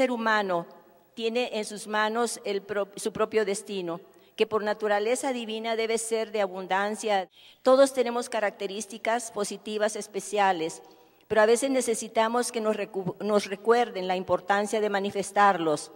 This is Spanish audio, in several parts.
ser humano tiene en sus manos su propio destino, que por naturaleza divina debe ser de abundancia. Todos tenemos características positivas especiales, pero a veces necesitamos que nos recuerden la importancia de manifestarlos.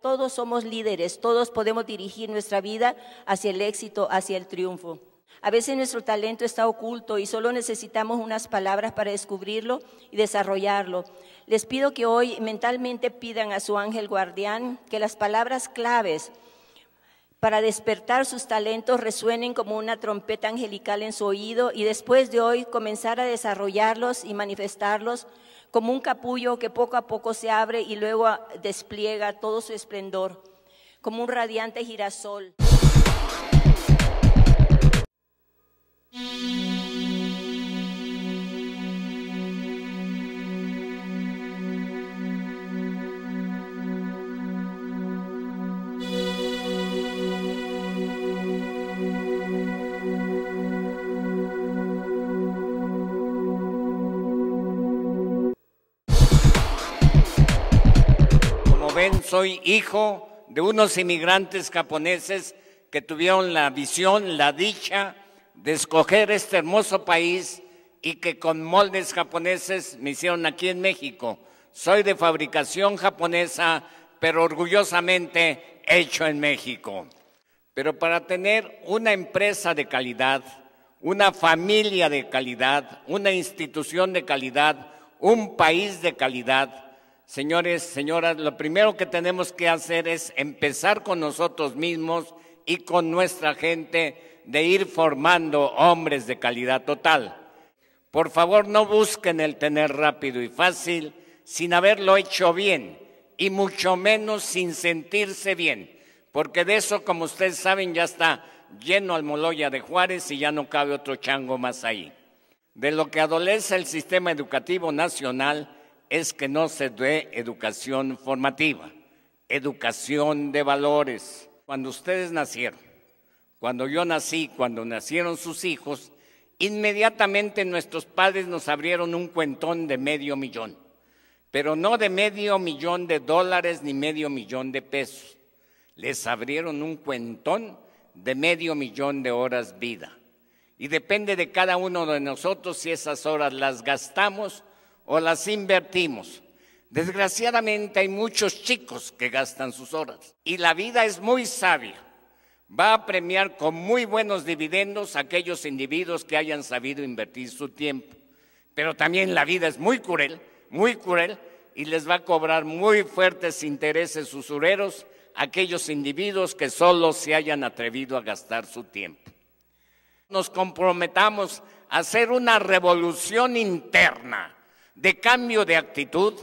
Todos somos líderes, todos podemos dirigir nuestra vida hacia el éxito, hacia el triunfo. A veces nuestro talento está oculto y solo necesitamos unas palabras para descubrirlo y desarrollarlo. Les pido que hoy mentalmente pidan a su ángel guardián que las palabras claves para despertar sus talentos resuenen como una trompeta angelical en su oído y después de hoy comenzar a desarrollarlos y manifestarlos como un capullo que poco a poco se abre y luego despliega todo su esplendor, como un radiante girasol. Como ven, soy hijo de unos inmigrantes japoneses que tuvieron la visión, la dicha de escoger este hermoso país y que con moldes japoneses me hicieron aquí en México. Soy de fabricación japonesa, pero orgullosamente hecho en México. Pero para tener una empresa de calidad, una familia de calidad, una institución de calidad, un país de calidad, señores, señoras, lo primero que tenemos que hacer es empezar con nosotros mismos y con nuestra gente de ir formando hombres de calidad total. Por favor, no busquen el tener rápido y fácil sin haberlo hecho bien y mucho menos sin sentirse bien, porque de eso, como ustedes saben, ya está lleno al Almoloya de Juárez y ya no cabe otro chango más ahí. De lo que adolece el sistema educativo nacional es que no se dé educación formativa, educación de valores. Cuando ustedes nacieron, cuando yo nací, cuando nacieron sus hijos, inmediatamente nuestros padres nos abrieron un cuentón de medio millón, pero no de medio millón de dólares ni medio millón de pesos. Les abrieron un cuentón de medio millón de horas vida. Y depende de cada uno de nosotros si esas horas las gastamos o las invertimos. Desgraciadamente hay muchos chicos que gastan sus horas. Y la vida es muy sabia va a premiar con muy buenos dividendos a aquellos individuos que hayan sabido invertir su tiempo. Pero también la vida es muy cruel, muy cruel, y les va a cobrar muy fuertes intereses usureros a aquellos individuos que solo se hayan atrevido a gastar su tiempo. Nos comprometamos a hacer una revolución interna de cambio de actitud.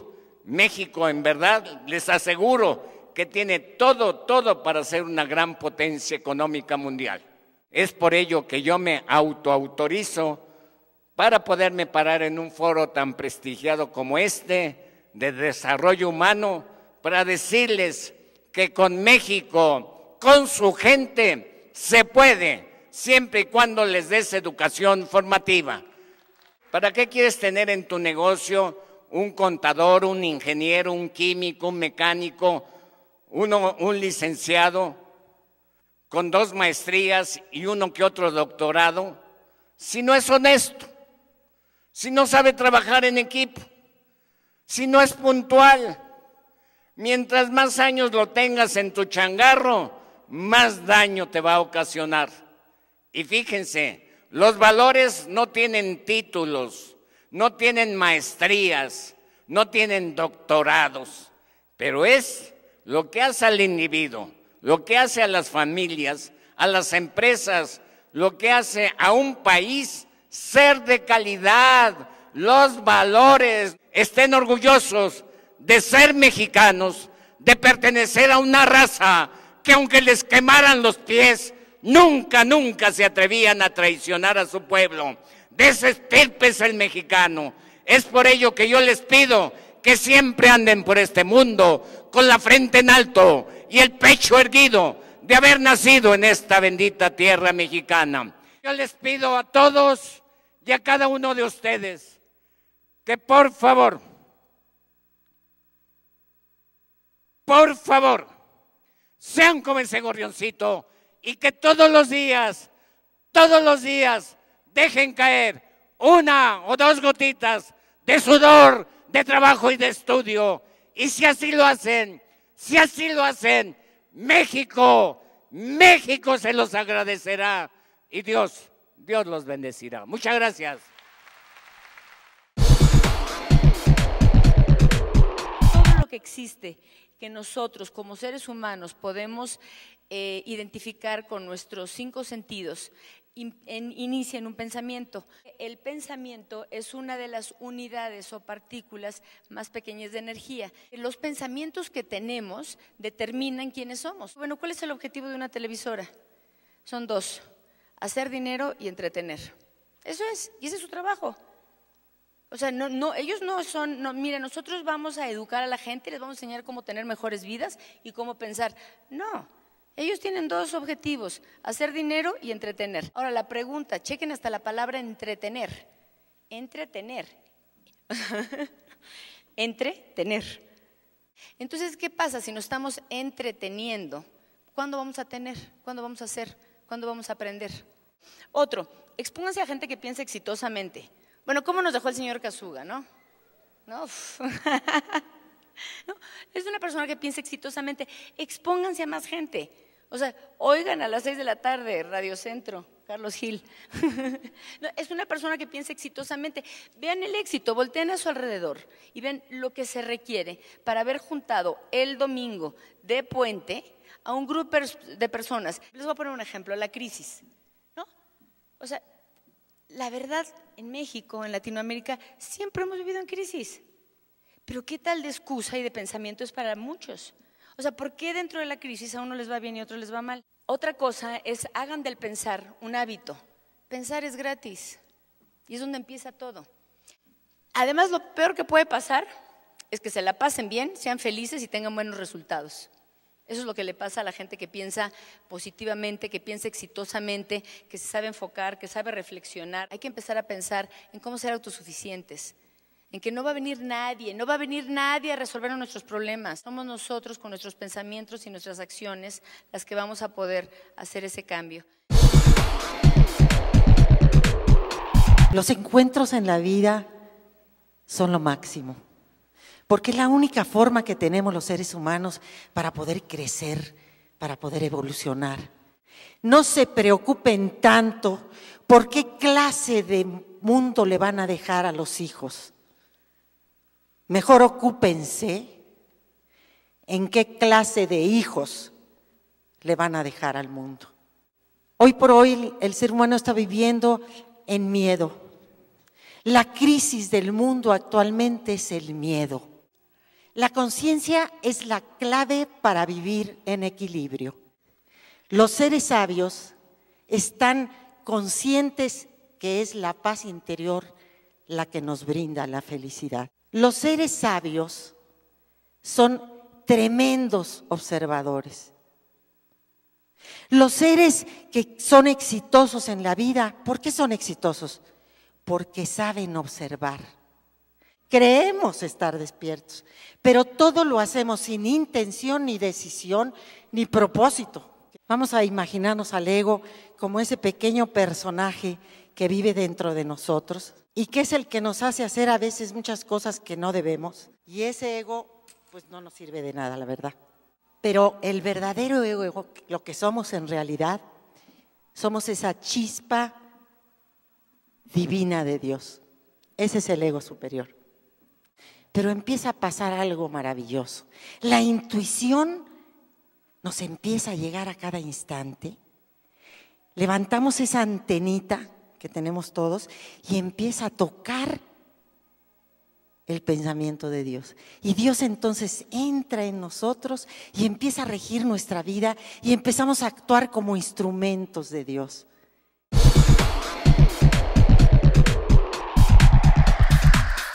México, en verdad, les aseguro, que tiene todo, todo para ser una gran potencia económica mundial. Es por ello que yo me autoautorizo para poderme parar en un foro tan prestigiado como este de desarrollo humano para decirles que con México, con su gente, se puede, siempre y cuando les des educación formativa. ¿Para qué quieres tener en tu negocio un contador, un ingeniero, un químico, un mecánico? uno, un licenciado con dos maestrías y uno que otro doctorado, si no es honesto, si no sabe trabajar en equipo, si no es puntual, mientras más años lo tengas en tu changarro, más daño te va a ocasionar. Y fíjense, los valores no tienen títulos, no tienen maestrías, no tienen doctorados, pero es lo que hace al individuo, lo que hace a las familias, a las empresas, lo que hace a un país ser de calidad, los valores, estén orgullosos de ser mexicanos, de pertenecer a una raza que aunque les quemaran los pies, nunca, nunca se atrevían a traicionar a su pueblo. De ese estirpe es el mexicano. Es por ello que yo les pido que siempre anden por este mundo con la frente en alto y el pecho erguido de haber nacido en esta bendita tierra mexicana. Yo les pido a todos y a cada uno de ustedes que por favor, por favor, sean como ese gorrioncito y que todos los días, todos los días dejen caer una o dos gotitas de sudor, de trabajo y de estudio y si así lo hacen, si así lo hacen, México, México se los agradecerá y Dios, Dios los bendecirá. Muchas gracias. Todo lo que existe, que nosotros como seres humanos podemos eh, identificar con nuestros cinco sentidos, inician inicia un pensamiento. El pensamiento es una de las unidades o partículas más pequeñas de energía. Los pensamientos que tenemos determinan quiénes somos. Bueno, ¿cuál es el objetivo de una televisora? Son dos, hacer dinero y entretener. Eso es, y ese es su trabajo. O sea, no, ellos no son, no, mira, nosotros vamos a educar a la gente, les vamos a enseñar cómo tener mejores vidas y cómo pensar. No, ellos tienen dos objetivos, hacer dinero y entretener. Ahora, la pregunta, chequen hasta la palabra entretener. Entretener. entretener. Entonces, ¿qué pasa si nos estamos entreteniendo? ¿Cuándo vamos a tener? ¿Cuándo vamos a hacer? ¿Cuándo vamos a aprender? Otro, expónganse a gente que piensa exitosamente. Bueno, ¿cómo nos dejó el señor Kazuga, no? No. Es una persona que piensa exitosamente, expónganse a más gente. O sea, oigan a las seis de la tarde, Radio Centro, Carlos Gil. es una persona que piensa exitosamente. Vean el éxito, volteen a su alrededor y ven lo que se requiere para haber juntado el domingo de puente a un grupo de personas. Les voy a poner un ejemplo, la crisis. O sea, la verdad, en México, en Latinoamérica, siempre hemos vivido en crisis. Pero ¿qué tal de excusa y de pensamiento es para muchos? O sea, ¿por qué dentro de la crisis a uno les va bien y a otro les va mal? Otra cosa es hagan del pensar un hábito. Pensar es gratis y es donde empieza todo. Además, lo peor que puede pasar es que se la pasen bien, sean felices y tengan buenos resultados. Eso es lo que le pasa a la gente que piensa positivamente, que piensa exitosamente, que se sabe enfocar, que sabe reflexionar. Hay que empezar a pensar en cómo ser autosuficientes, en que no va a venir nadie, no va a venir nadie a resolver nuestros problemas. Somos nosotros con nuestros pensamientos y nuestras acciones las que vamos a poder hacer ese cambio. Los encuentros en la vida son lo máximo, porque es la única forma que tenemos los seres humanos para poder crecer, para poder evolucionar. No se preocupen tanto por qué clase de mundo le van a dejar a los hijos. Mejor ocúpense en qué clase de hijos le van a dejar al mundo. Hoy por hoy el ser humano está viviendo en miedo. La crisis del mundo actualmente es el miedo. La conciencia es la clave para vivir en equilibrio. Los seres sabios están conscientes que es la paz interior la que nos brinda la felicidad. Los seres sabios son tremendos observadores. Los seres que son exitosos en la vida, ¿por qué son exitosos? Porque saben observar. Creemos estar despiertos, pero todo lo hacemos sin intención, ni decisión, ni propósito. Vamos a imaginarnos al ego como ese pequeño personaje que vive dentro de nosotros y que es el que nos hace hacer a veces muchas cosas que no debemos. Y ese ego, pues no nos sirve de nada, la verdad. Pero el verdadero ego, lo que somos en realidad, somos esa chispa divina de Dios. Ese es el ego superior. Pero empieza a pasar algo maravilloso. La intuición nos empieza a llegar a cada instante. Levantamos esa antenita que tenemos todos y empieza a tocar el pensamiento de Dios. Y Dios entonces entra en nosotros y empieza a regir nuestra vida y empezamos a actuar como instrumentos de Dios.